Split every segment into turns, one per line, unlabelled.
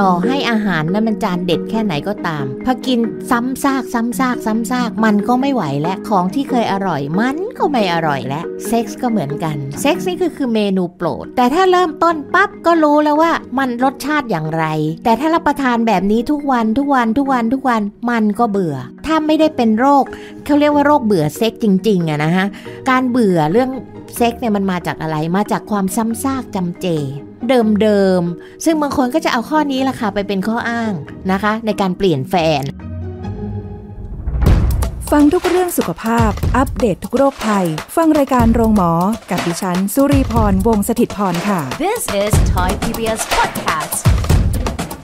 ต่อให้อาหารนั้นมันจานเด็ดแค่ไหนก็ตามพอกินซ้ำซากซ้ำซากซ้ำซากมันก็ไม่ไหวและของที่เคยอร่อยมันก็ไม่อร่อยและเซ็กส์ก็เหมือนกัน เซ็กส์นี่คือคือเมนูโปรด แต่ถ้าเริ่มต้นปั๊บก็รู้แล้วว่ามันรสชาติอย่างไร แต่ถ้ารับประทานแบบนี้ทุกวันทุกวันทุกวันทุกวันมันก็เบื่อ ถ้าไม่ได้เป็นโรค เขาเรียกว่าโรคเบื่อเซ็ก์จริงๆอะนะฮะการเบื่อเรื่องเซ็กเนี่ยมันมาจากอะไรมาจากความซ้ำซากจำเจเดิมๆ ซึ่งบางคนก็จะเอาข้อนี้ล่ะค่ะ ไปเป็นข้ออ้างนะคะ ในการเปลี่ยนแฟน
ฟังทุกเรื่องสุขภาพ อัปเดตททุกโรคภัยฟังรายการโรงหมอ กับดิฉัน สุรีพรวงศิตพรค่ะ
This is Thai PBS Podcast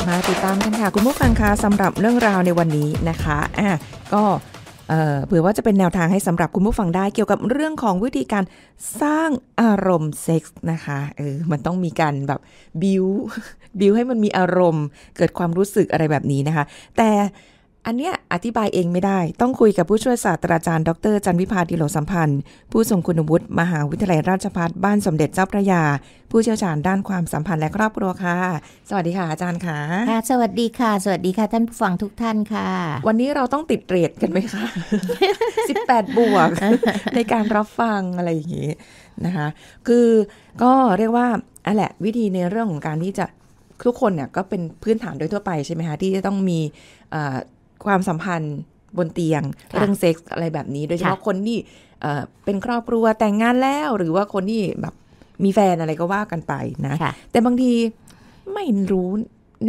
มาติดตามกันค่ะ คุณผู้ฟังคะสำหรับเรื่องราวในวันนี้นะคะ อ่ะก็เผื่อว่าจะเป็นแนวทางให้สำหรับคุณผู้ฟังได้เกี่ยวกับเรื่องของวิธีการสร้างอารมณ์เซ็กส์นะคะเออมันต้องมีการแบบบิวบิวให้มันมีอารมณ์เกิดความรู้สึกอะไรแบบนี้นะคะ แต่อันเนี้ยอธิบายเองไม่ได้ต้องคุยกับผู้ช่วยศาสตราจารย์ดรจันวิพาดิโลสัมพันธ์ผู้ทรงคุณวุฒิมหาวิทยาลัยราชภัฏบ้านสมเด็จเจ้าพระยา ผู้เชี่ยวชาญด้านความสัมพันธ์และครอบครัวค่ะสวัสดีค่ะอาจารย์ค่ะค่ะสวัสดีค่ะ สวัสดีค่ะ ท่านผู้ฟังทุกท่านค่ะ วันนี้เราต้องติดเรทกันไหมคะ18บวกในการรับฟังอะไรอย่างงี้นะคะ คือก็เรียกว่าอันแหละวิธีในเรื่องของการที่จะทุกคนเนี่ยก็เป็นพื้นฐานโดยทั่วไปใช่ไหมคะที่จะต้องมีความสัมพันธ์บนเตียง เรื่องเซ็กส์อะไรแบบนี้ โดยเฉพาะคนที่เป็นครอบครัวแต่งงานแล้ว หรือว่าคนที่แบบมีแฟนอะไรก็ว่ากันไปนะ แต่บางทีไม่รู้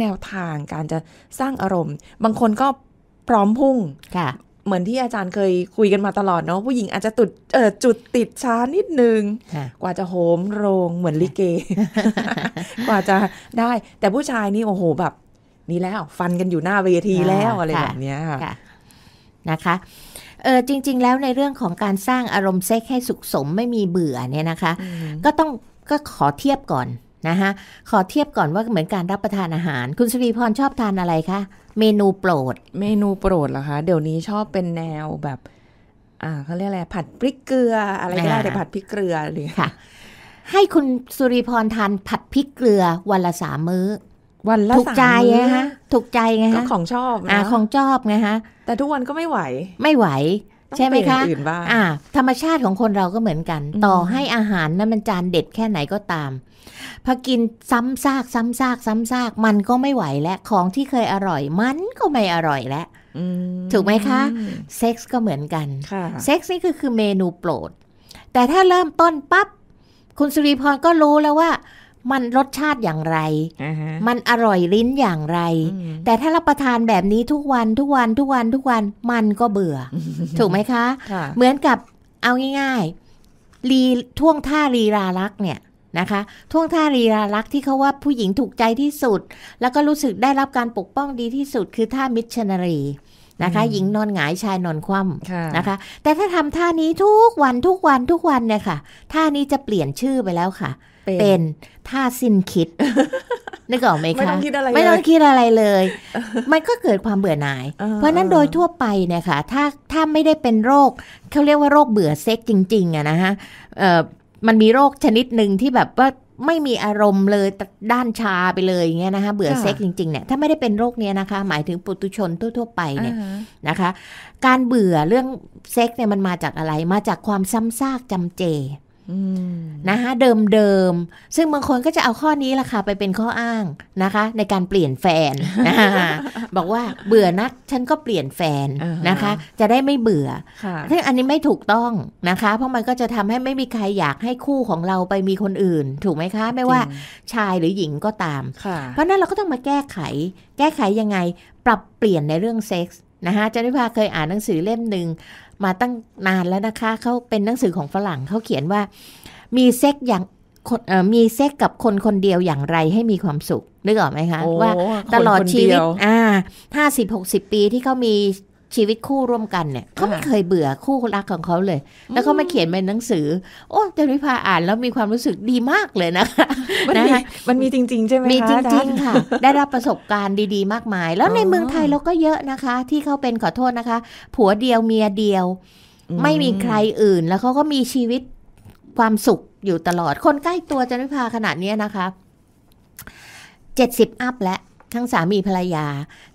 แนวทางการจะสร้างอารมณ์ บางคนก็พร้อมพุ่งค่ะเหมือนที่อาจารย์เคยคุยกันมาตลอดเนาะผู้หญิงอาจจะตุดเออจุดติดช้านิดนึง กว่าจะโหมโรงเหมือนลิเก กว่าจะได้ แต่ผู้ชายนี่โอ้โหแบบนี่แล้วฟันกันอยู่หน้าเวทีแล้วอะไรแบบนี้ค่ะ
นะคะเออจริงๆแล้วในเรื่องของการสร้างอารมณ์เซ็กให้สุขสมไม่มีเบื่อเนี่ยนะคะ ก็ต้องก็ขอเทียบก่อนนะคะ ขอเทียบก่อนว่าเห
มือนการรับประทานอาหาร คุณสุรีพรชอบทานอะไรคะ เมนูโปรด เมนูโปรดเหรอคะ เดี๋ยวนี้ชอบเป็นแนวแบบ อ่าเขาเรียกอะไรผัดพริกเกลืออะไรก็ได้แต่ผัดพริกเกลือเลยค่ะ ให้คุณสุริพรทานผัดพริกเกลือวันละสามม
ื้อวันละสากใจไงฮะถูก
ใจไงฮะของชอบอ่ของ
ชอบไงฮะแต่ทุกวันก็ไม่ไหว ไม่ไหว ใช่ไหมคะอ่าธรรมชาติของคนเราก็เหมือนกัน ต่อให้อาหารนั้นมันจานเด็ดแค่ไหนก็ตามพอกินซ้ำซากซ้ำซากซ้ำซากมันก็ไม่ไหวและ ของที่เคยอร่อยมันก็ไม่อร่อยแล้วถูกไหมคะเซ็กส์ก็เหมือนกันเซ็กส์นี่คือคือเมนูโปรด แต่ถ้าเริ่มต้นปั๊บคุณสุริพรก็รู้แล้วว่ามันรสชาติอย่างไร มันอร่อยลิ้นอย่างไร แต่ถ้ารับประทานแบบนี้ทุกวันทุกวันทุกวันทุกวัน มันก็เบื่อ ถูกไหมคะ เหมือนกับเอาง่ายๆรีท่วงท่ารีราลักเนี่ยนะคะ ท่วงท่ารีราลักที่เขาว่าผู้หญิงถูกใจที่สุด แล้วก็รู้สึกได้รับการปกป้องดีที่สุดคือท่ามิชชันนารีนะคะ หญิงนอนหงายชายนอนคว่ำนะคะ แต่ถ้าทำท่านี้ทุกวันทุกวันทุกวันเนี่ยค่ะ ท่านี้จะเปลี่ยนชื่อไปแล้วค่ะเป็นท่าสิ้นคิดนึกออกไหมคะไม่ต้องคิดอะไร ไม่ต้องคิดอะไรเลยมันก็เกิดความเบื่อหน่าย เพราะนั้นโดยทั่วไปเนี่ยค่ะถ้าถ้าไม่ได้เป็นโรคเขาเรียกว่าโรคเบื่อเซ็กจริงๆอะนะฮะมันมีโรคชนิดหนึ่งที่แบบว่าไม่มีอารมณ์เลยด้านชาไปเลยอย่างเงี้ยนะคะเบื่อเซ็กจริงๆเนี่ย ถ้าไม่ได้เป็นโรคเนี้ยนะคะ หมายถึงปุตุชนทั่วๆไปเนี่ยนะคะ การเบื่อเรื่องเซ็กเนี่ยมันมาจากอะไรมาจากความซ้ำซากจำเจนะคะเดิมเดิมซึ่งบางคนก็จะเอาข้อนี้ล่ะค่ะไปเป็นข้ออ้างนะคะ ในการเปลี่ยนแฟนนะคะบอกว่าเบื่อนักฉันก็เปลี่ยนแฟนนะคะ จะได้ไม่เบื่อซึ่งอันนี้ไม่ถูกต้องนะคะ เพราะมันก็จะทำให้ไม่มีใครอยากให้คู่ของเราไปมีคนอื่นถูกไหมคะไม่ว่าชายหรือหญิงก็ตาม เพราะนั้นเราก็ต้องมาแก้ไข แก้ไขยังไงปรับเปลี่ยนในเรื่องเซ็กส์นะคะจันวิภาเคยอ่านหนังสือเล่มหนึ่งมาตั้งนานแล้วนะคะ เขาเป็นหนังสือของฝรั่งเขาเขียนว่า มีเซ็กอย่างมีเซ็กกับคนคนเดียวอย่างไรให้มีความสุข นึกออกไหมคะ ว่าตลอดชีวิต อ่าห้าสิบหกสิบปีที่เขามีชีวิตคู่ร่วมกันเนี่ยเขาไม่เคยเบื่อคู่รักของเขาเลย แล้วเขาม่เขียนเป็นหนังสือ โอ้เจวิพาอ่านแล้วมีความรู้สึกดีมากเลยนะคะนะคะมันมีจริงๆใช่ไหมคะมีจริงๆค่ะ ได้รับประสบการณ์ดี ๆมากมาย แล้วในเมืองไทยเราก็เยอะนะคะ ที่เขาเป็นขอโทษนะคะผัวเดียวเมียเดียวไม่มีใครอื่น แล้วเขาก็มีชีวิตความสุขอยู่ตลอด คนใกล้ตัวจันวิภาขนาดนี้นะคะเจ็ดสิบอัพและทั้งสามีภรรยา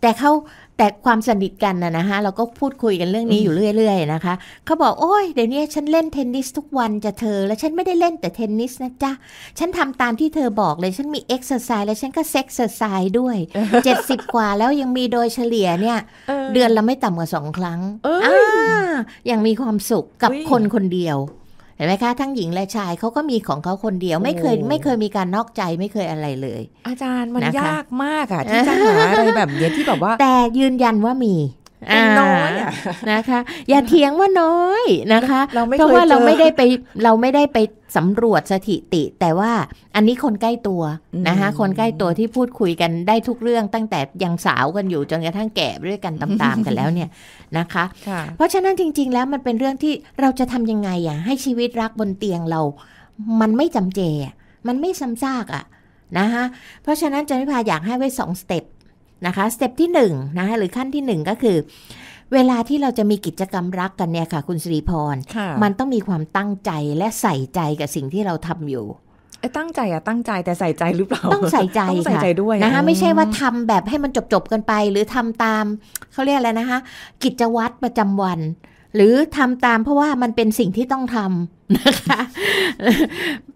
แต่เขาแต่ความสนิทกันนะนะฮะเราก็พูดคุยกันเรื่องนี้อยู่เรื่อยๆนะคะเขาบอกโอ้ยเดี๋ยวนี้ฉันเล่นเทนนิสทุกวันจะเธอ แล้ว ฉันไม่ได้เล่นแต่เทนนิสนะจ๊ะฉันทำตามที่เธอบอกเลยฉันมีเอ็กซ์เซอร์ไซส์แล้วฉันก็เซ็กซ์เซอร์ไซส์ด้วย 70 กว่าแล้วยังมีโดยเฉลี่ยเนี่ยเดือนละไม่ต่ำกว่าสองครั้งอ่ายังมีความสุขกับคนคนเดียวห็นไหมคะ ทั้งหญิงและชายเขาก็มีของเขาคนเดียวไม่เคย ไม่เคยมีการนอกใจไม่เคยอะไรเลย
อาจารย์มันยากมากอะที่จะหาอะไรแบบเนี้ยที่แบบว่า แต่ยืนยันว่ามีน้
อยอะนะคะ อย่าเถียงว่าน้อยนะคะเพราะว่าเราไม่ได้ไปเราไม่ได้ไปสำรวจสถิติ แต่ว่าอันนี้คนใกล้ตัวนะคะคนใกล้ตัวที่พูดคุยกันได้ทุกเรื่องตั้งแต่ยังสาวกันอยู่จนกระทั่งแก่ด้วยกันตามๆกันแล้วเนี่ยนะคะ เพราะฉะนั้นจริงๆแล้วมันเป็นเรื่องที่เราจะทำยังไงอ่ะให้ชีวิตรักบนเตียงเรา มันไม่จำเจ มันไม่ซ้ำซากอ่ะนะคะเพราะฉะนั้นจันพิพาอยากให้ไว้สองสเต็ปนะคะสเต็ปที่1นะคะหรือขั้นที่1ก็คือ เวลาที่เราจะมีกิจกรรมรักกันเนี่ยค่ะคุณสิริพร มันต้องมีความตั้งใจและใส่ใจกับสิ่งที่เราทำอยู่ตั้งใจอะตั้งใจแต่ใส่ใจ หรือเปล่า ต้องใส่ใจต้องใส่ใจด้วยนะคะไม่ใช่ว่าทำแบบให้มันจบจบกันไป หรือทำตามเขาเรียกอะไรนะคะกิจวัตรประจำวันหรือทำตามเพราะว่ามันเป็นสิ่งที่ต้องทำนะคะ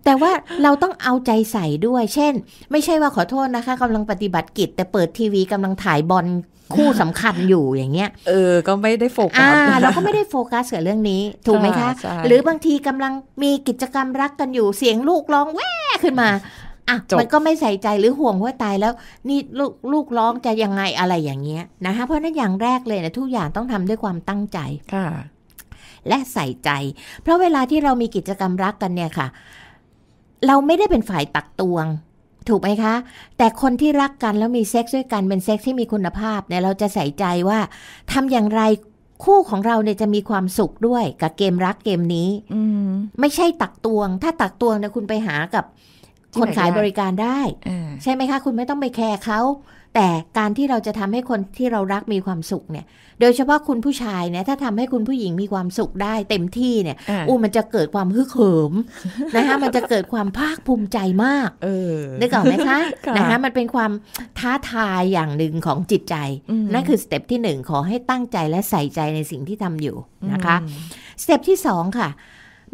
แต่ว่าเราต้องเอาใจใส่ด้วย เช่นไม่ใช่ว่าขอโทษนะคะกำลังปฏิบัติกิจ แต่เปิดทีวีกำลังถ่ายบอลคู่สำคัญอยู่อย่างเงี้ยเออ ก็ไม่ได้โฟกัสเราก็ไม่ได้โฟกัสกับเรื่องนี้ถูกไหมคะ หรือบางทีกำลังมีกิจกรรมรักกันอยู่เสียงลูกร้องแว่ขึ้นมาอ่ะมันก็ไม่ใส่ใจหรือห่วงว่าตาย แล้ว นี่ลูกลูกร้องจะยังไงอะไรอย่างเงี้ย นะคะเพราะนั้นอย่างแรกเลยนะ ทุกอย่างต้องทำด้วยความตั้งใจ ค่ะ และใส่ใจ เพราะเวลาที่เรามีกิจกรรมรักกันเนี่ยค่ะ เราไม่ได้เป็นฝ่ายตักตวงถูกไหมคะ แต่คนที่รักกันแล้วมีเซ็กซ์ด้วยกันเป็นเซ็กซ์ที่มีคุณภาพ เนี่ย เราจะใส่ใจว่า ทำอย่างไรคู่ของเราเนี่ยจะมีความสุขด้วย กับเกมรักเกมนี้ อืไม่ใช่ตักตวง ถ้าตักตวงเนี่ยคุณไปหากับคนขายบริการได้ ใช่ไหมคะ คุณไม่ต้องไปแคร์เขาแต่การที่เราจะทำให้คนที่เรารักมีความสุขเนี่ย โดยเฉพาะคุณผู้ชายเนี่ยถ้าทำให้คุณผู้หญิงมีความสุขได้ เต็มที่เนี่ย อู้มันจะเกิดความฮึกเหิมนะคะ มันจะเกิดความภาคภูมิใจมากเออได้ก่อนไหมคะนะคะ มันเป็นความท้าทายอย่างหนึ่งของจิตใจนั่นคือสเต็ปที่หนึ่งขอให้ตั้งใจและใส่ใจในสิ่งที่ทำอยู่นะคะสเต็ปที่สองค่ะ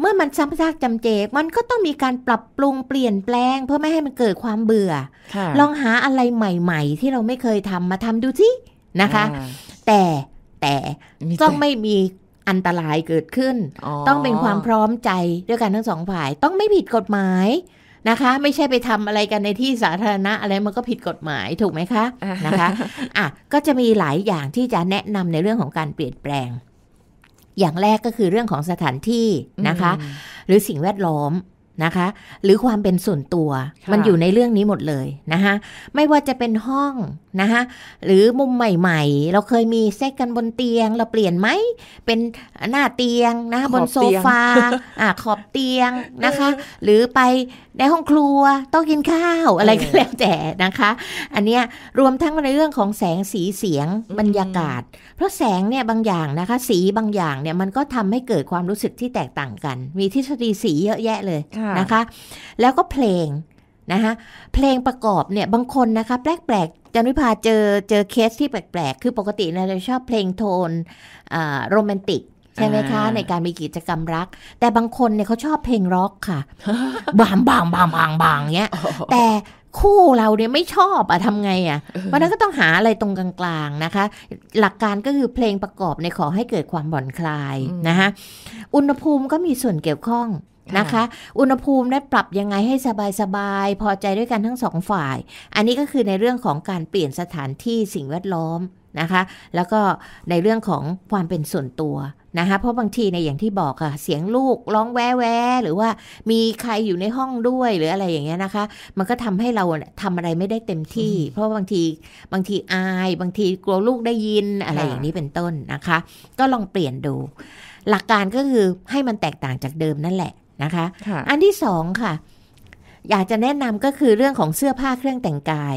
เมื่อมันซ้ำซากจำเจมันก็ต้องมีการปรับปรุงเปลี่ยนแปลง เพื่อไม่ให้มันเกิดความเบื่อ ลองหาอะไรใหม่ๆที่เราไม่เคยทำมาทำดูสินะคะ แต่แต่ต้องไม่มีอันตรายเกิดขึ้น ต้องเป็นความพร้อมใจด้วยกันทั้งสองฝ่าย ต้องไม่ผิดกฎหมายนะคะ ไม่ใช่ไปทำอะไรกันในที่สาธารณะอะไรมันก็ผิดกฎหมายถูกไหมคะ นะคะอ่ะก็จะมีหลายอย่างที่จะแนะนำในเรื่องของการเปลี่ยนแปลงอย่างแรกก็คือเรื่องของสถานที่นะคะ หรือสิ่งแวดล้อมนะคะหรือความเป็นส่วนตัวมันอยู่ในเรื่องนี้หมดเลยนะคะไม่ว่าจะเป็นห้องนะคะหรือมุมใหม่ๆ เราเคยมีเซ็กกันบนเตียงเราเปลี่ยนไหมเป็นหน้าเตียงนะคะบนโซฟาอ่าขอบเตียงนะคะ หรือไปในห้องครัวต้องกินข้าวอะไรก็แล้วแต่นะคะ อันเนี้ยรวมทั้งในเรื่องของแสงสีเสียงบรรยากาศ เพราะแสงเนี่ยบางอย่างนะคะ สีบางอย่างเนี่ยมันก็ทำให้เกิดความรู้สึกที่แตกต่างกัน มีทฤษฎีสีเยอะแยะเลยนะคะ แล้วก็เพลงนะคะเพลงประกอบเนี่ยบางคนนะคะแปลกๆจันวิพาเจอเจอเคสที่แปลก ๆ คือปกติเราจะชอบเพลงโทนโรแมนติกช่ไหมคะในการมีกิจกรรมรัก แต่บางคนเนี่ยเขาชอบเพลงร็อกค่ะบางบางบางบางบางเนี้ยแต่คู่เราเนี่ยไม่ชอบอะทำไงอะวันนั้นก็ต้องหาอะไรตรงกลางๆนะคะหลักการก็คือเพลงประกอบในขอให้เกิดความบ่อนคลายนะคะอุณหภูมิก็มีส่วนเกี่ยวข้องนะคะอุณหภูมินั้นปรับยังไงให้สบายๆ พอใจด้วยกันทั้งสองฝ่าย อันนี้ก็คือในเรื่องของการเปลี่ยนสถานที่สิ่งแวดล้อมนะคะแล้วก็ในเรื่องของความเป็นส่วนตัวนะคะ เพราะบางทีในอย่างที่บอกค่ะเสียงลูกร้องแวแวหรือว่ามีใครอยู่ในห้องด้วยหรืออะไรอย่างเงี้ยนะคะ มันก็ทำให้เราทำอะไรไม่ได้เต็มที่ เพราะบางทีบางทีอายบางทีกลัวลูกได้ยินอะไรอย่างนี้เป็นต้นนะคะ ก็ลองเปลี่ยนดู หลักการก็คือให้มันแตกต่างจากเดิมนั่นแหละนะคะ อันที่สองค่ะอยากจะแนะนำก็คือเรื่องของเสื้อผ้าเครื่องแต่งกาย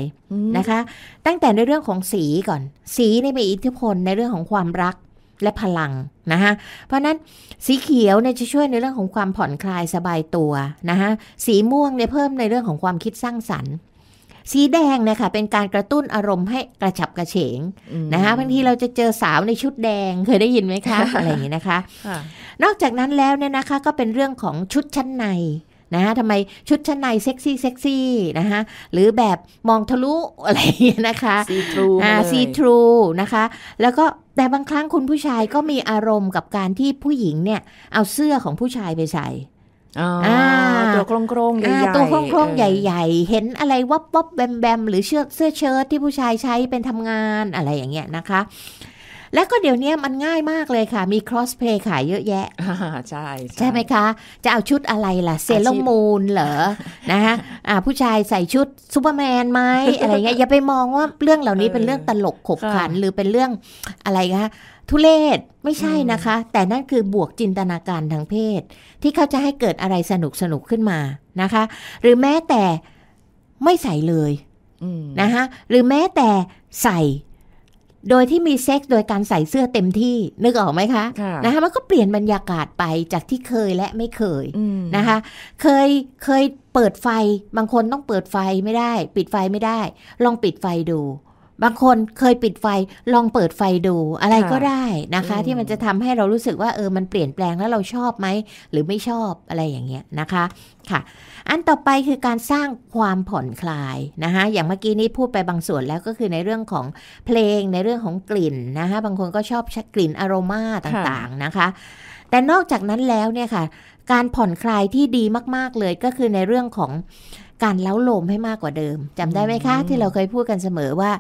นะคะ ตั้งแต่ในเรื่องของสีก่อน สีนี่มีอิทธิพลในเรื่องของความรักและพลังนะคะเพราะนั้นสีเขียวเนี่ยจะช่วยในเรื่องของความผ่อนคลายสบายตัวนะคะสีม่วงเนี่ยเพิ่มในเรื่องของความคิดสร้างสรรค์ สีแดงเนี่ยค่ะเป็นการกระตุ้นอารมณ์ให้กระฉับกระเฉงนะคะบางทีเราจะเจอสาวในชุดแดง เคยได้ยินไหมคะอะไรอย่างนี้นะคะนอกจากนั้นแล้วเนี่ยนะคะ ก็เป็นเรื่องของชุดชั้นในนะฮะทำไมชุดชั้นในเซ็กซี่เซ็กซี่นะฮะหรือแบบมองทะลุอะไรนะคะซีทรูอ่าซีทรูนะคะแล้วก็แต่บางครั้งคุณผู้ชายก็มีอารมณ์กับการที่ผู้หญิงเนี่ย เอาเสื้อของผู้ชายไปใส่ตัวโครงโครงใหญ่ตัวโครงโครงใหญ่่เห็นอะไรวับวับแบมแบมหรือเสื้อเสื้อเชิ้ตที่ผู้ชายใช้เป็นทำงานอะไรอย่างเงี้ยนะคะแล้วก็เดี๋ยวนี้มันง่ายมากเลยค่ะ มี crossplay ขายเยอะแยะใช่ใช่ไหมคะ จะเอาชุดอะไรล่ะเซเลมูนเหรอนะคะผู้ชายใส่ชุดซูเปอร์แมนไหมอะไรเงี้ยอย่าไปมองว่าเรื่องเหล่านี้เป็นเรื่องตลกขบขัน หรือเป็นเรื่องอะไรคะ ทุเลศไม่ใช่นะคะ แต่นั่นคือบวกจินตนาการทางเพศ ที่เขาจะให้เกิดอะไรสนุกสนุกขึ้นมานะคะ หรือแม้แต่ไม่ใส่เลยนะคะหรือแม้แต่ใสโดยที่มีเซ็กซ์โดยการใส่เสื้อเต็มที่นึกออกไหมคะะนะคะ มันก็เปลี่ยนบรรยากาศไปจากที่เคยและไม่เคยนะคะ เคยเคยเปิดไฟบางคนต้องเปิดไฟไม่ได้ ปิดไฟไม่ได้ ลองปิดไฟดูบางคนเคยปิดไฟลองเปิดไฟดูอะไรก็ได้นะคะ ที่มันจะทำให้เรารู้สึกว่าเออมันเปลี่ยนแปลงแล้วเราชอบไหมหรือไม่ชอบอะไรอย่างเงี้ยนะคะค่ะ อันต่อไปคือการสร้างความผ่อนคลายนะคะอย่างเมื่อกี้นี้พูดไปบางส่วนแล้วก็คือในเรื่องของเพลงในเรื่องของกลิ่นนะคะ บางคนก็ชอบกลิ่นอโรมาต่าง ๆนะคะ แต่นอกจากนั้นแล้วเนี่ยค่ะ การผ่อนคลายที่ดีมาก ๆเลยก็คือในเรื่องของการเล้าโลมให้มากกว่าเดิม จำได้ไหมคะที่เราเคยพูดกันเสมอว่า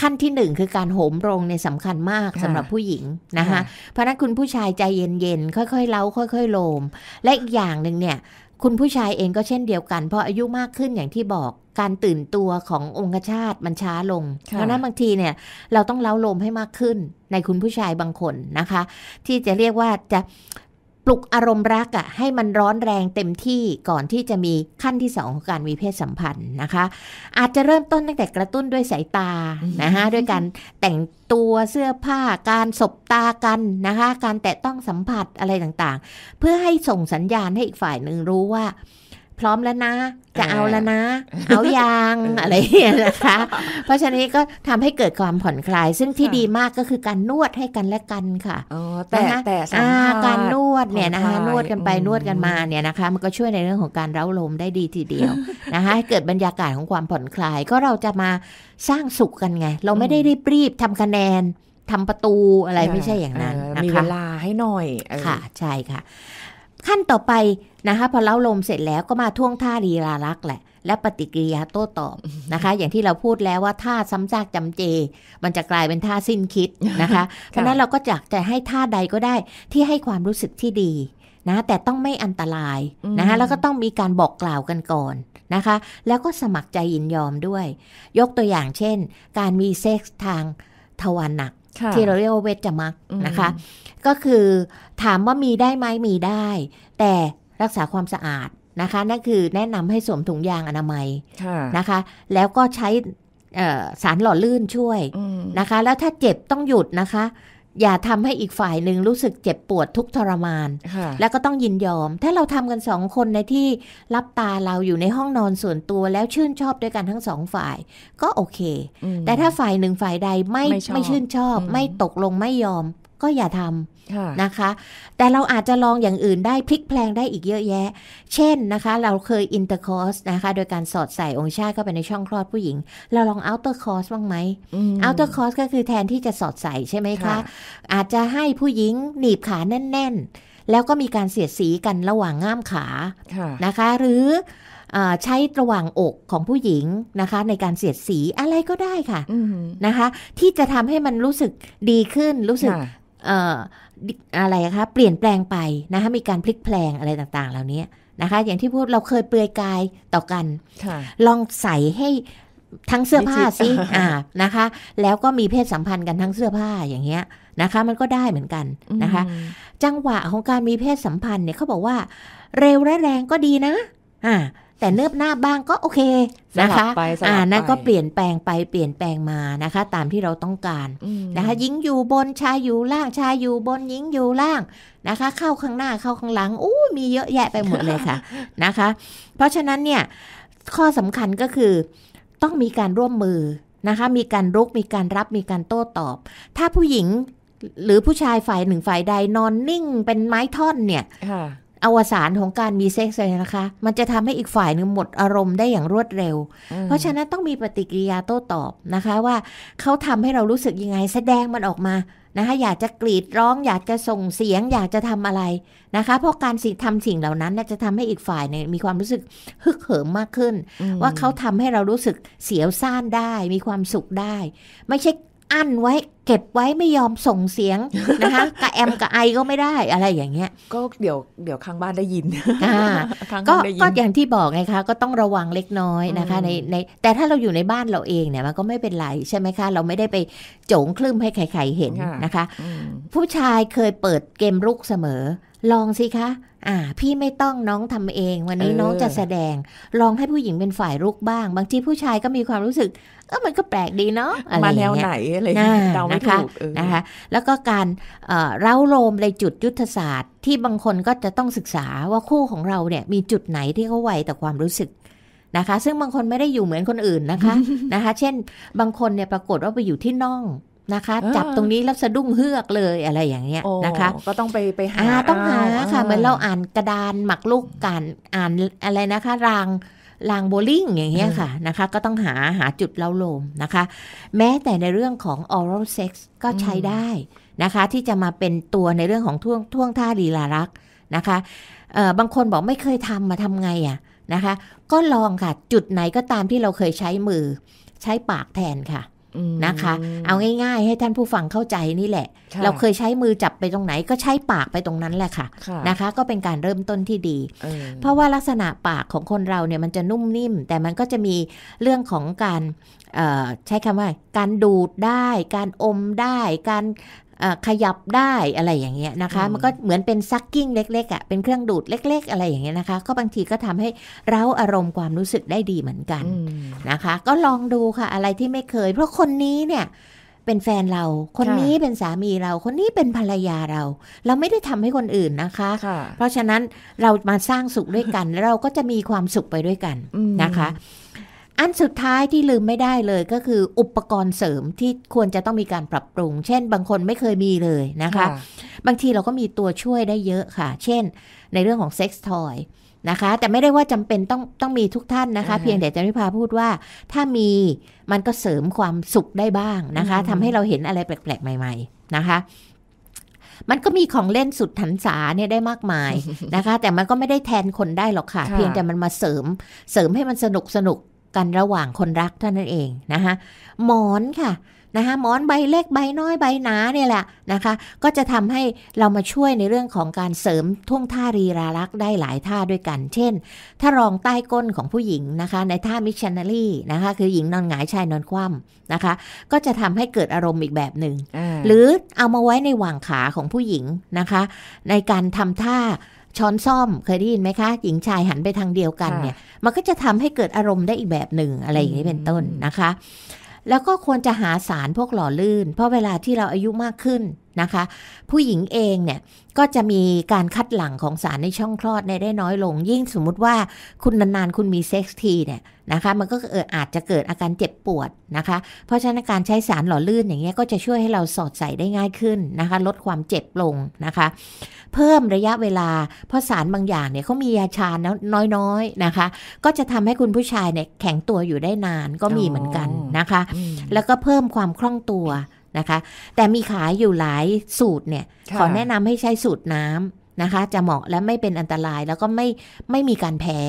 ขั้นที่หนึ่งคือการโหมโรงเนี่ยสำคัญมากสำหรับผู้หญิงนะคะเพราะนั้นคุณผู้ชายใจเย็นๆค่อยๆเล้าค่อย ๆโลม และอีกอย่างหนึ่งเนี่ยคุณผู้ชายเองก็เช่นเดียวกัน เพราะอายุมากขึ้นอย่างที่บอกการตื่นตัวขององคชาตมันช้าลง เพราะนั้นบางทีเนี่ยเราต้องเล้าลมให้มากขึ้นในคุณผู้ชายบางคนนะคะ ที่จะเรียกว่าจะลุกอารมณ์ รักอะ่ะให้มันร้อนแรงเต็มที่ก่อนที่จะมีขั้นที่สองของการมีเพศสัมพันธ์นะคะ อาจจะเริ่มต้น ตั้งแต่กระตุ้นด้วยสายตานะคะด้วยการแต่งตัวเสื้อผ้าการ สบ ตากัน นะคะการแตะต้องสัมผัสอะไรต่างๆ เพื่อให้ส่งสัญญาณให้อีกฝ่ายหนึ่งรู้ว่าพร้อมแล้วนะ จะเอาแล้วนะ เอายางอะไรอย่างนี้นะคะ เพราะฉะนั้นก็ทำให้เกิดความผ่อนคลายซึ่งที่ดีมากก็คือการนวดให้กันและกันค่ะ แต่แต่การนวดเนี่ยนะคะ นวดกันไปนวดกันมาเนี่ยนะคะมันก็ช่วยในเรื่องของการเร้าลมได้ดีทีเดียวนะคะ ให้เกิดบรรยากาศของความผ่อนคลายก็เราจะมาสร้างสุขกันไงเราไม่ได้รีบๆทํทำคะแนนทำประตูอะไรไม่ใช่อย่างนั้นนะคะมีเวลาให้หน่อยค่ะ ใช่ค่ะขั้นต่อไปนะคะพอเล้าลมเสร็จแล้วก็มาท่วงท่าลีลารักแหละและปฏิกิริยาโต้ตอบนะคะ อย่างที่เราพูดแล้วว่าท่าซ้ำซากจำเจ มันจะกลายเป็นท่าสิ้นคิดนะคะเพราะนั้นเราก็อยากจะให้ท่าใดก็ได้ที่ให้ความรู้สึกที่ดีนะแต่ต้องไม่อันตรายนะคะแล้วก็ต้องมีการบอกกล่าวกันก่อนนะคะ แล้วก็สมัครใจยินยอมด้วย ยกตัวอย่างเช่น การมีเซ็กซ์ทางทวารหนักที่เราเรียกว่าเวชมักนะคะ ก็คือถามว่ามีได้ไหมมีได้ แต่รักษาความสะอาดนะคะ นั่นคือแนะนำให้สวมถุงยางอนามัยนะคะ แล้วก็ใช้สารหล่อลื่นช่วยนะคะ แล้วถ้าเจ็บต้องหยุดนะคะอย่าทำให้อีกฝ่ายหนึ่งรู้สึกเจ็บปวดทุกทรมาน แล้วก็ต้องยินยอม ถ้าเราทำกันสองคนในที่รับตาเราอยู่ในห้องนอนส่วนตัวแล้วชื่นชอบด้วยกันทั้งสองฝ่ายก็โอเค แต่ถ้าฝ่ายหนึ่งฝ่ายใดไม่ไม่ชื่นชอบ ไม่ตกลงไม่ยอมก็อย่าทำนะคะ แต่เราอาจจะลองอย่างอื่นได้พลิกแพลงได้อีกเยอะแยะ เช่นนะคะ เราเคยอินเตอร์คอร์สนะคะโดยการสอดใส่องค์ชาติเข้าไปในช่องคลอดผู้หญิง เราลองเอาเตอร์คอร์สบ้างไหมเอาเตอร์คอร์สก็คือแทนที่จะสอดใส่ใช่ไหมคะ อาจจะให้ผู้หญิงหนีบขาแน่นๆ แล้วก็มีการเสียดสีกันระหว่างง่ามขานะคะ หรือใช้ระหว่างอกของผู้หญิงนะคะ ในการเสียดสีอะไรก็ได้ค่ะนะคะ ที่จะทำให้มันรู้สึกดีขึ้นรู้สึกอะไรคะ เปลี่ยนแปลงไปนะคะมีการพลิกแพลงอะไรต่างๆ เหล่านี้นะคะ อย่างที่พูดเราเคยเปลือยกายต่อกัน ลองใส่ให้ทั้งเสื้อผ้าสิอ่านะคะ แล้วก็มีเพศสัมพันธ์กันทั้งเสื้อผ้าอย่างเงี้ยนะคะ มันก็ได้เหมือนกันนะคะ จังหวะของการมีเพศสัมพันธ์เนี่ยเขาบอกว่า เร็วและแรงก็ดีนะ อ่าแต่เนิบหน้าบ้างก็โอเคนะคะ อ่านั่นก็เปลี่ยนแปลงไปเปลี่ยนแปลงมานะคะ ตามที่เราต้องการนะคะหญิงอยู่บนชายอยู่ล่างชายอยู่บนหญิงอยู่ล่างนะคะ เข้าข้างหน้าเข้าข้างหลังอู้มีเยอะแยะไปหมดเลยค่ะนะคะ เพราะฉะนั้นเนี่ยข้อสำคัญก็คือ ต้องมีการร่วมมือนะคะ มีการรุกมีการรับมีการโต้ตอบ ถ้าผู้หญิงหรือผู้ชายฝ่ายหนึ่งฝ่ายใดนอนนิ่ง เป็นไม้ท่อนเนี่ยอวสานของการมีเซ็กซ์เลยนะคะ มันจะทำให้อีกฝ่ายนึงหมดอารมณ์ได้อย่างรวดเร็วเพราะฉะนั้นต้องมีปฏิกิริยาโต้ตอบนะคะว่าเขาทำให้เรารู้สึกยังไงแสดงมันออกมานะคะอยากจะกรีดร้องอยากจะส่งเสียงอยากจะทำอะไรนะคะเพราะการสิทำสิ่งเหล่านั้นจะทำให้อีกฝ่ายเนี่ยมีความรู้สึกฮึกเหิมมากขึ้น ว่าเขาทำให้เรารู้สึกเสียวซ่านได้ มีความสุขได้ ไม่ใช่อั้นไว้เก็บไว้ไม่ยอมส่งเสียงนะคะกะแอมกะไอก็ไม่ได้อะไรอย่างเงี้ย
ก็เดี๋ยวเดี๋ยวข้างบ้านได้ยิน
ก็ก็อย่างที่บอกไงคะ ก็ต้องระวังเล็กน้อยนะคะในในแต่ถ้าเราอยู่ในบ้านเราเองเนี่ยมันก็ไม่เป็นไรใช่ไหมคะ เราไม่ได้ไปโจงคลื่มให้ใครๆเห็นนะคะ ผู้ชายเคยเปิดเกมรุกเสมอลองสิคะอ่าพี่ไม่ต้องน้องทำเอง วันนี้น้องจะแสดง ลองให้ผู้หญิงเป็นฝ่ายลุกบ้าง บางทีผู้ชายก็มีความรู้สึกเออมันก็แปลกดีเนาะมาแนวไหนอะไรเราไม่ถูกนะคะแล้วก็การเร้าโลมในจุดยุทธศาสตร์ ที่บางคนก็จะต้องศึกษาว่าคู่ของเราเนี่ยมีจุดไหนที่เขาไวแต่ความรู้สึกนะคะ ซึ่งบางคนไม่ได้อยู่เหมือนคนอื่นนะคะนะคะเช่น บางคนเนี่ยปรากฏว่าไปอยู่ที่น่องนะคะจับตรงนี้แล้วสะดุ้งเฮือกเลยอะไรอย่างเงี้ยนะคะ ก
็ต้องไปไปหาต้องหาค่ะ เหมือนเรา
อ่านกระดานหมักลูก กันอ่านอะไรนะคะรางรางโบลิ่งอย่างเงี้ยค่ะนะคะ ก็ต้องหาหาจุดเล้าลมนะคะ แม้แต่ในเรื่องของ oral sex ก็ใช้ได้นะคะ ที่จะมาเป็นตัวในเรื่องของท่วงท่วงท่าดีลารักนะคะบางคนบอกไม่เคยทำมาทำไงอะ่ะนะคะ ก็ลองค่ะจุดไหนก็ตามที่เราเคยใช้มือใช้ปากแทนค่ะนะคะเอาง่ายๆให้ท่านผู้ฟังเข้าใจนี่แหละ เราเคยใช้มือจับไปตรงไหนก็ใช้ปากไปตรงนั้นแหละค่ะะนะคะ ก็เป็นการเริ่มต้นที่ดี เพราะว่าลักษณะปากของคนเราเนี่ยมันจะนุ่มนิ่ม แต่มันก็จะมีเรื่องของการใช้คำว่า การดูดได้ การอมได้การขยับได้อะไรอย่างเงี้ยนะคะ มันก็เหมือนเป็นซักกิ้งเล็ก ๆอ่ะเป็นเครื่องดูดเล็ก ๆ อะไรอย่างเงี้ยนะคะ ก็บางทีก็ทำให้เราอารมณ์ความรู้สึกได้ดีเหมือนกันนะคะ ก็ลองดูค่ะอะไรที่ไม่เคยเพราะคนนี้เนี่ยเป็นแฟนเรา คนนี้เป็นสามีเรา คนนี้เป็นภรรยาเรา เราไม่ได้ทำให้คนอื่นนะคะคะเพราะฉะนั้นเรามาสร้างสุขด้วยกันแล้วเราก็จะมีความสุขไปด้วยกันนะคะอันสุดท้ายที่ลืมไม่ได้เลยก็คืออุปกรณ์เสริมที่ควรจะต้องมีการปรับปรุง เช่นบางคนไม่เคยมีเลยนะคะ บางทีเราก็มีตัวช่วยได้เยอะค่ะ เช่นในเรื่องของเซ็กส์ทอยนะคะ แต่ไม่ได้ว่าจำเป็นต้องต้องมีทุกท่านนะคะ เพียงแต่จันพิพาพูดว่าถ้ามีมันก็เสริมความสุขได้บ้างนะคะ ทำให้เราเห็นอะไรแปลกๆ ใหม่ ๆนะคะ มันก็มีของเล่นสุดถันสาเนี่ยได้มากมายนะคะ แต่มันก็ไม่ได้แทนคนได้หรอกค่ะ เพียงแต่มันมาเสริมเสริมให้มันสนุกสนุกกันระหว่างคนรักเท่านั้นเองนะคะหมอนค่ะนะคะหมอนใบเล็กใบน้อยใบหนาเนี่ยแหละนะคะ ก็จะทำให้เรามาช่วยในเรื่องของการเสริมท่วงท่ารีราลักได้หลายท่าด้วยกัน เช่นถ้ารองใต้ก้นของผู้หญิงนะคะในท่ามิชชันนารีนะคะคือหญิงนอนหงายชายนอนคว่ำนะคะ ก็จะทำให้เกิดอารมณ์อีกแบบหนึง่งหรือเอามาไว้ในหว่างขาของผู้หญิงนะคะ ในการทำท่าช้อนซ่อม เคยได้ยินไหมคะ หญิงชายหันไปทางเดียวกันเนี่ยมันก็จะทำให้เกิดอารมณ์ได้อีกแบบหนึ่งอะไรอย่างนี้เป็นต้นนะคะ แล้วก็ควรจะหาสารพวกหล่อลื่นเพราะเวลาที่เราอายุมากขึ้นนะคะ ผู้หญิงเองเนี่ยก็จะมีการคัดหลั่งของสารในช่องคลอดในได้น้อยลง ยิ่งสมมุติว่าคุณนานๆคุณมีเซ็กซ์ทีเนี่ยนะคะมันก็เอออาจจะเกิดอาการเจ็บปวดนะคะ เพราะฉะนั้นการใช้สารหล่อลื่นอย่างเงี้ยก็จะช่วยให้เราสอดใส่ได้ง่ายขึ้นนะคะ ลดความเจ็บลงนะคะ เพิ่มระยะเวลา เพราะสารบางอย่างเนี่ยเขามียาชาน้อยๆนะคะ ก็จะทำให้คุณผู้ชายเนี่ยแข็งตัวอยู่ได้นานก็มีเหมือนกันนะคะ แล้วก็เพิ่มความคล่องตัวนะคะ แต่มีขายอยู่หลายสูตรเนี่ยขอแนะนำให้ใช้สูตรน้ำนะคะ จะเหมาะและไม่เป็นอันตรายแล้วก็ไม่ไม่มีการแพ้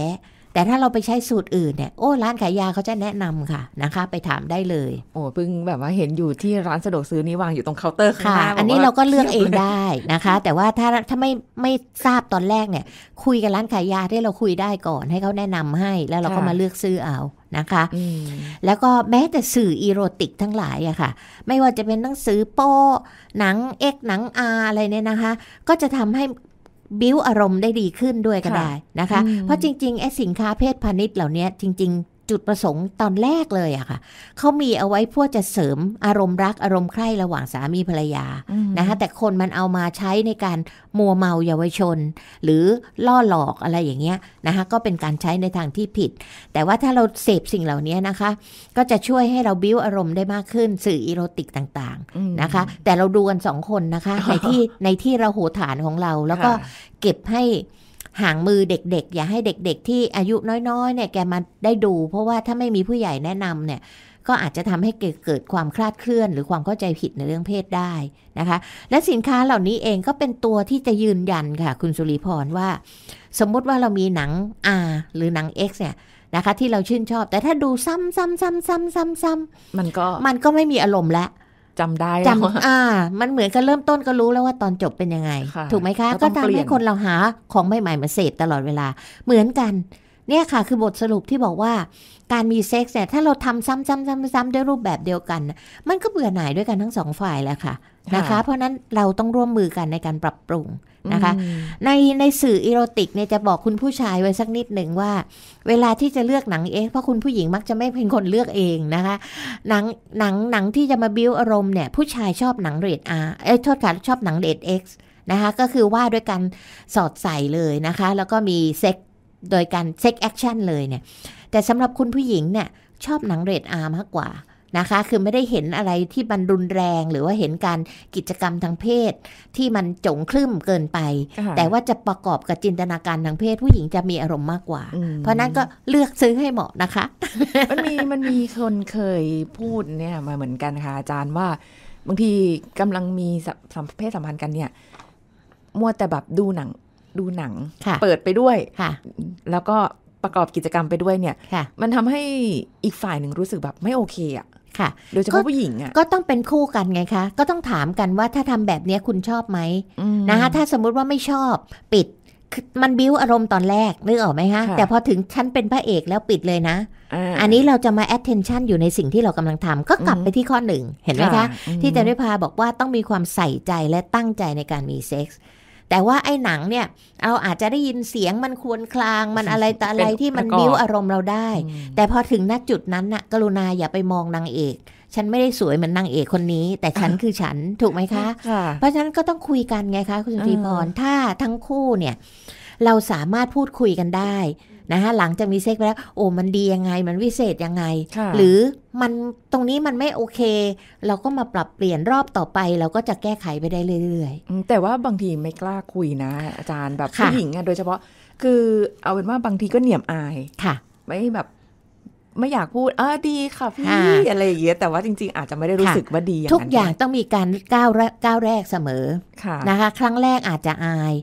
แต่ถ้าเราไปใช้สูตรอื่นเนี่ยโอ้ร้านขายยาเขาจะแนะนำค่ะนะคะ ไปถามได้เลยโอ้พึ่งแบบว่าเห็นอยู่ที่ร้านสะดวกซื้อนี้วางอยู่ตรงเคาน์เตอร์ค่ะ อันนี้เราก็เลือกเองได้นะคะ แต่ว่าถ้าถ้าไม่ไม่ทราบตอนแรกเนี่ย คุยกับร้านขายยาที่เราคุยได้ก่อนให้เขาแนะนำให้ แล้วเราก็มาเลือกซื้อเอานะคะแล้วก็แม้แต่สื่ออีโรติกทั้งหลายอะค่ะ ไม่ว่าจะเป็นหนังสือโป้หนังเอ็กหนังอาอะไรเนี่ยนะคะ ก็จะทำใหบิ้วอารมณ์ได้ดีขึ้นด้วยก็ได้นะคะ เพราะจริงๆไอ้สินค้าเพศพาณิชย์เหล่านี้จริงจุดประสงค์ตอนแรกเลยอะค่ะ เขามีเอาไว้เพื่อจะเสริมอารมณ์รัก อารมณ์ใคร่ระหว่างสามีภรรยานะคะ แต่คนมันเอามาใช้ในการมัวเมาเยาวชน หรือล่อหลอกอะไรอย่างเงี้ยนะคะก็เป็นการใช้ในทางที่ผิด แต่ว่าถ้าเราเสพสิ่งเหล่านี้นะคะ ก็จะช่วยให้เราบิ้วอารมณ์ได้มากขึ้น สื่ออีโรติกต่าง ๆนะคะ แต่เราดูกันสองคนนะคะ ในที่ในที่เราโหฐานของเราแล้วก็เก็บให้ห่างมือเด็กๆ อย่าให้เด็กๆ ที่อายุน้อยๆเนี่ยแกมาได้ดู เพราะว่าถ้าไม่มีผู้ใหญ่แนะนำเนี่ยก็อาจจะทำให้เกิดความคลาดเคลื่อนหรือความเข้าใจผิดในเรื่องเพศได้นะคะ และสินค้าเหล่านี้เองก็เป็นตัวที่จะยืนยันค่ะ คุณสุริพรว่า สมมุติว่าเรามีหนัง R หรือหนัง X เนี่ยนะคะที่เราชื่นชอบ แต่ถ้าดูซ้ำๆๆๆๆมันก็มันก็ไม่มีอารมณ์แล้วจำได้จำอ่า มันเหมือนกับเริ่มต้นก็รู้แล้วว่าตอนจบเป็นยังไง ถูกไหมคะ ก็ทำให้คนเราหาของใหม่ๆมาเสพตลอดเวลา เหมือนกัน เนี่ยค่ะ คือบทสรุปที่บอกว่า การมีเซ็กซ์เนี่ยถ้าเราทำซ้ำๆๆๆด้วยรูปแบบเดียวกัน มันก็เบื่อหน่ายด้วยกันทั้งสองฝ่ายแหละค่ะ นะคะ เพราะนั้นเราต้องร่วมมือกันในการปรับปรุงนะคะในในสื่ออีโรติกเนี่ยจะบอกคุณผู้ชายไว้สักนิดหนึ่งว่า เวลาที่จะเลือกหนังเองเพราะคุณ ผู้หญิงมักจะไม่เป็นคนเลือกเองนะคะหนัง หนัง หนังที่จะมาบิวอารมณ์เนี่ยผู้ชายชอบหนังเรทอาร์เอ้โทษ ค่ะชอบหนังเรทเอ็กซ์นะคะ ก็คือว่า ด้วยการสอดใส่เลย นะคะ แล้วก็มีเซ็กโดยการเซ็กแอคชั่นเลย เนี่ย แต่สำหรับคุณผู้หญิงเนี่ยชอบหนังเรทอาร์มากกว่านะคะคือไม่ได้เห็นอะไรที่มันรุนแรง หรือว่าเห็นการกิจกรรมทางเพศ ที่มันจงคลื่มเกินไป แต่ว่าจะประกอบกับจินตนาการทางเพศ ผู้หญิงจะมีอารมณ์มากก
ว่า เพราะนั้นก็เลือกซื้อให้เหมาะนะคะมันมีมันมีคนเคยพูดเนี่ย มาเหมือนกันค่ะ อาจารย์ว่า บางทีกำลังมีสัมเพศสัมพันธ์กันเนี่ยมัวแต่แบบดูหนัง ดูหนังเปิดไปด้วยค่ะ แล้วก็ประกอบกิจกรรมไปด้วยเนี่ยมันทำให้อีกฝ่ายหนึ่งรู้สึกแบบไม่โอเคอะ
ค่ะโดยเฉพาะผู้หญิงอ่ะก็ต้องเป็นคู่กันไงคะ ก็ต้องถามกันว่าถ้าทำแบบนี้คุณชอบไหมนะคะ ถ้าสมมุติว่าไม่ชอบปิด มันบิ้วอารมณ์ตอนแรกนึกออกไหมคะ แต่พอถึงฉันเป็นพระเอกแล้วปิดเลยนะอันนี้เราจะมา attention อยู่ในสิ่งที่เรากำลังทำก็กลับไปที่ข้อหนึ่งเห็นไหมคะ ที่จันวิพาบอกว่าต้องมีความใส่ใจและตั้งใจในการมีเซ็กส์แต่ว่าไอ้หนังเนี่ยเราอาจจะได้ยินเสียงมันควรคลางมันอะไรต่อะไรที่มันบิ้วอารมณ์เราได้ แต่พอถึงณจุดนั้นน่ะ กรุณาอย่าไปมองนางเอก ฉันไม่ได้สวยเหมือนนางเอกคนนี้ แต่ฉันคือฉันถูกไหมคะ เพราะฉะนั้นก็ต้องคุยกันไงคะคุณสุธีพรถ้าทั้งคู่เนี่ย เราสามารถพูดคุยกันได้นะคะหลังจากมีเซ็กไปแล้ว โอ้มันดียังไง มันวิเศษยังไง หรือมันตรงน
ี้มันไม่โอเค เราก็มาปรับเปลี่ยนรอบต่อไป เราก็จะแก้ไขไปได้เรื่อยๆแต่ว่าบางทีไม่กล้าคุยนะอาจารย์แบบผู้หญิงอะโดยเฉพาะ คือเอาเป็นว่าบางทีก็เหนียมอายค่ะไม่แบบไม่อยากพูด เออดีค่ะพี่อะไรอย่างเงี้ย แต่ว่าจริงๆอาจจะไม่ได้รู้สึกว่าดีทุกอย่าง
ต้องมีการก้าวก้าวแรกเสมอนะคะ ครั้งแรกอาจจะอาย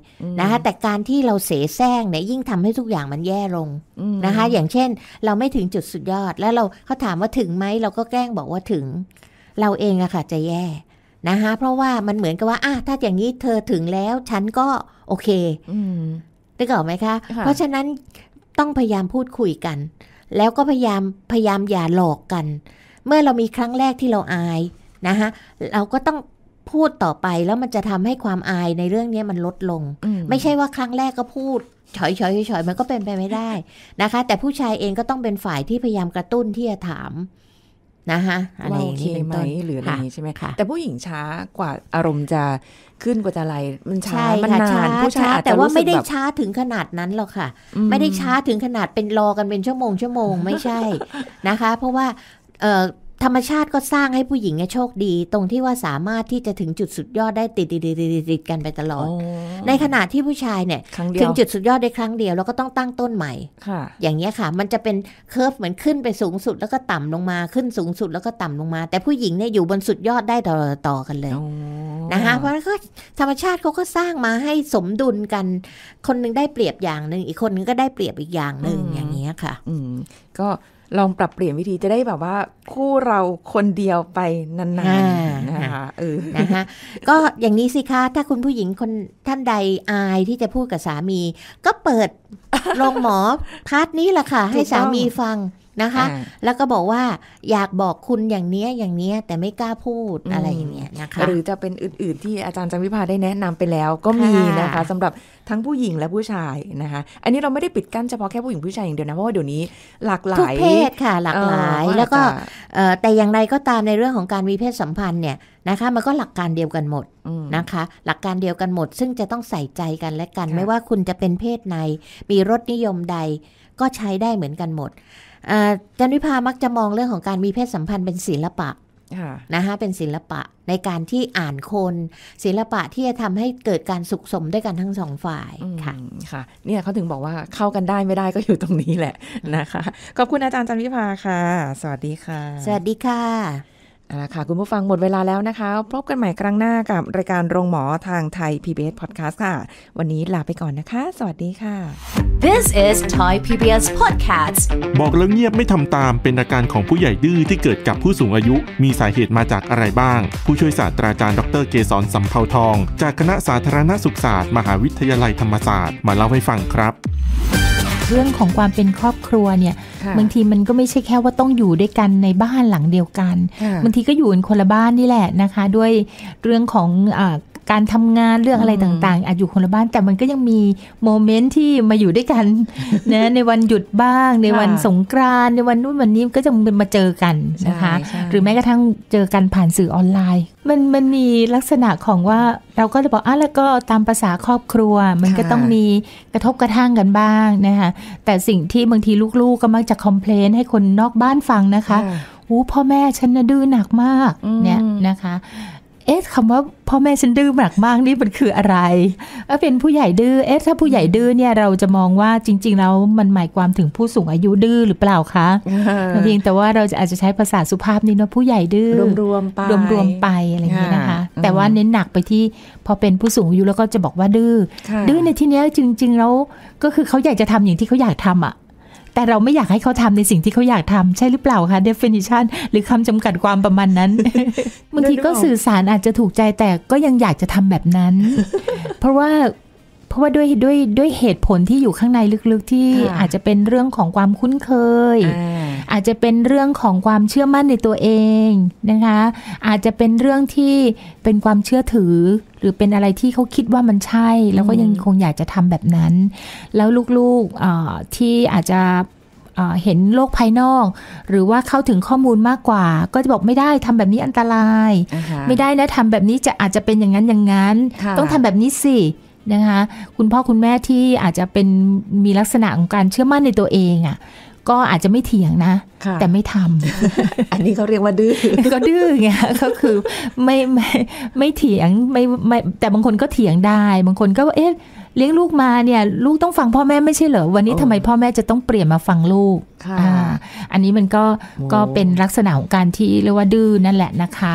นะคะ แต่การที่เราเสแสร้งเนี่ยยิ่งทำให้ทุกอย่างมันแย่ลงนะคะ อย่างเช่น เราไม่ถึงจุดสุดยอด แล้วเราเขาถามว่าถึงไหมเราก็แกล้งบอกว่าถึง เราเองอะค่ะ จะแย่นะคะ เพราะว่ามันเหมือนกับว่าอ่ะถ้าอย่างนี้เธอถึงแล้ว ฉันก็ โอเคได้ก่อนไหมคะเพราะฉะนั้นต้องพยายามพูดคุยกันแล้วก็พยายามพยายามอย่าหลอกกัน เมื่อเรามีครั้งแรกที่เราอายนะคะเราก็ต้องพูดต่อไปแล้วมันจะทำให้ความอายในเรื่องนี้มันลดลงไม่ใช่ว่าครั้งแรกก็พูดเฉยเฉยเฉยมันก็เป็นไปไม่ได้นะคะ แต่ผู้ชายเองก็ต้องเป็นฝ่ายที่พยายามกระตุ้นที่จะถามนะคะ
อะไรอย่างนี้เป็นต้นหรืออะไรใช่ไหมคะแต่ผู้หญิงช้ากว่าอารมณ์จะขึ้นกว่าจะไรมันช้ามันนานผู้ชายแต่ว่าไม่ได้ช
้าถึงขนาดนั้นหรอกค่ะ ไม่ได้ช้าถึงขนาดเป็นรอกันเป็นชั่วโมงชั่วโมง ไม่ใช่นะคะ เพราะว่าธรรมชาติก็สร้างให้ผู้หญิงโชคดี ตรงที่ว่าสามารถที่จะถึงจุดสุดยอดได้ติดติดกันไปตลอด ในขณะที่ผู้ชายเนี่ยถึงจุดสุดยอดได้ครั้งเดียวแล้วก็ต้องตั้งต้นใหม่ ค่ะ อย่างนี้ค่ะมันจะเป็นเคอร์ฟเหมือนขึ้นไปสูงสุดแล้วก็ต่ำลงมา ขึ้นสูงสุดแล้วก็ต่ำลงมา แต่ผู้หญิงเนี่ยอยู่บนสุดยอดได้ต่อต่อกันเลยนะคะ เพราะฉะนัก็ธรรมชาติเขาก็สร้างมาให้สมดุลกัน คนนึงได้เปรียบอย่างหนึ่งอีกคนนึงก็ได้เปรียบอีกอย่างหนึ่งอย่างนี้ค่ะ
อืม
ก็ลองปรับเปลี่ยนวิธีจะได้แบบว่า คู่เราคนเดียวไปนา
นๆนะคะเออนะคะ
ก็อย่างนี้สิคะ ถ้าคุณ
ผู้หญิงคนท่านใดอายที่จะพูดกับสามี ก็เปิดลงหมอพาร์ทนี้ล่ะค่ะ ให้สามีฟังนะคะแล้วก็บอกว่าอยากบอกคุณอย่าง
เนี้ยอย่างเนี้ยแต่ไม่กล้าพูดอะไรอย่างเนี้ยนะคะ หรือจะเป็นอื่นๆ ที่อาจารย์จันวิพาได้แนะนำไปแล้ว ก็มีนะคะสำหรับทั้งผู้หญิงและผู้ชายนะคะ อันนี้เราไม่ได้ปิดกั้นเฉพาะแค่ผู้หญิงผู้ชายอย่างเดียวนะเพราะว่าเดี๋ยวนี้หลากหลายทุกเพศค่ะหลากหลายแล้วก็แต่อย่างไร
ก็ตามในเรื่องของการมีเพศสัมพันธ์เนี่ยนะคะมันก็หลักการเดียวกันหมดนะคะหลักการเดียวกันหมดซึ่งจะต้องใส่ใจกันและกัน ไม่ว่าคุณจะเป็นเพศในมีรสนิยมใด ก็ใช้ได้เหมือนกันหมดจันวิพามักจะมองเรื่องของการมีเพศสัมพันธ์เป็นศิลปะนะคะเป็นศิลปะในการที่อ่านคน ศิลปะที่จะทำให้
เกิดการสุขสมด้วยกันทั้งสองฝ่ายค่ะค่ะเนี่ยเขาถึงบอกว่าเข้ากันได้ไม่ได้ก็อยู่ตรงนี้แหละนะคะขอบคุณอาจารย์จันวิพาค่ะ สวัสดีค่ะ สวัสดีค่ะเอาละค่ะคุณผู้ฟังหมดเวลาแล้วนะคะ พบกันใหม่ครั้งหน้ากับ รายการโรงหมอทางไทย PBS Podcast ค่ะ วันนี้ลาไปก่อนนะคะ สวัสดีค่ะ This is Thai
PBS Podcast
บอกแล้วเงียบไม่ทำตามเป็นอาการของผู้ใหญ่ดื้อ ที่เกิดกับผู้สูงอายุมีสาเหตุมาจากอะไรบ้าง ผู้ช่วยศาสตราจารย์ดรเกษรสัมภาทอง จากคณะสาธารณสุขศาสตร์มหาวิทยาลัยธรรมศาสตร์มาเล่าให้ฟังครับ
เรื่องของความเป็นครอบครัวเนี่ยบางทีมันก็ไม่ใช่แค่ว่าต้องอยู่ด้วยกันในบ้านหลังเดียวกันบางทีก็อยู่ในคนละบ้านนี่แหละนะคะด้วยเรื่องของการทำงานเรื่องอะไรต่าง ๆอาจอยู่คนละบ้านแต่มันก็ยังมีโมเมนต์ที่มาอยู่ด้วยกันนะในวันหยุดบ้าง ในวันสงกรานในวันนู้นวันนี้ก็จะมาเจอกันนะคะหรือแม้กระทั่งเจอกันผ่านสื่อออนไลน์ มันมันมีลักษณะของว่าเราก็จะบอกอ่ะแล้วก็ตามภาษาครอบครัวมันก็ต้องมีกระทบกระทั่งกันบ้างนะคะแต่สิ่งที่บางทีลูกๆก็มักจะคอมเพลนให้คนนอกบ้านฟังนะคะโอ้พ่อแม่ฉันน่ะดื้อหนักมากเนี่ยนะคะเอ๊ะคำว่าพ่อแม่ฉันดื้อหนักมากนี่มันคืออะไร ถ้าเป็นผู้ใหญ่ดื้อเอ๊ะถ้าผู้ใหญ่ดื้อเนี่ยเราจะมองว่าจริงๆ แล้วมันหมายความถึงผู้สูงอายุดื้อหรือเปล่าคะเพียงแต่ว่าเราจะอาจจะใช้ภาษาสุภาพนิดเนาผู้ใหญ่ดื้อรวมๆไปรวมๆไปอะไรอย่างนี้นะคะแต่ว่าเน้นหนักไปที่พอเป็นผู้สูงอายุแล้วก็จะบอกว่าดื้อ ดื้อในที่นี้จริงๆแล้วก็คือเขาอยากจะทำอย่างที่เขาอยากทำอ่ะแต่เราไม่อยากให้เขาทำในสิ่งที่เขาอยากทำใช่หรือเปล่าคะ definition หรือคำจำกัดความประมาณนั้นบางทีก็สื่อสารอาจจะถูกใจแต่ก็ยังอยากจะทำแบบนั้น เพราะว่าเพราะว่าด้วยด้วยด้วยเหตุผลที่อยู่ข้างในลึกๆที่อาจจะเป็นเรื่องของความคุ้นเคย อาจจะเป็นเรื่องของความเชื่อมั่นในตัวเองนะคะอาจจะเป็นเรื่องที่เป็นความเชื่อถือ หรือเป็นอะไรที่เขาคิดว่ามันใช่ แล้วก็ยังคงอยากจะทำแบบนั้น แล้วลูกๆที่อาจจะเห็นโลกภายนอก หรือว่าเข้าถึงข้อมูลมากกว่า ก็จะบอกไม่ได้ทำแบบนี้อันตราย ไม่ได้นะทำแบบนี้จะอาจจะเป็นอย่างนั้นอย่างนั้น ต้องทำแบบนี้สินะคะคุณพ่อคุณแม่ที่อาจจะเป็นมีลักษณะของการเชื่อมั่นในตัวเองอะ่ะก็อาจจะไม่เถียงนะ แต่ไม่ทำ อัน
นี้เขาเรียกว่าดื้อ
ก็ดื้อไงก็คือไม่ไม่ไม่เถียงไม่ไม่แต่บางคนก็เถียงได้ บางคนก็เอ๊ะเลี้ยงลูกมาเนี่ยลูกต้องฟังพ่อแม่ไม่ใช่เหรอวันนี้ทำไมพ่อแม่จะต้องเปลี่ยนมาฟังลูกอันนี้มันก็ก็เป็นลักษณะของการที่เรียกว่าดื้อนั่นแหละนะคะ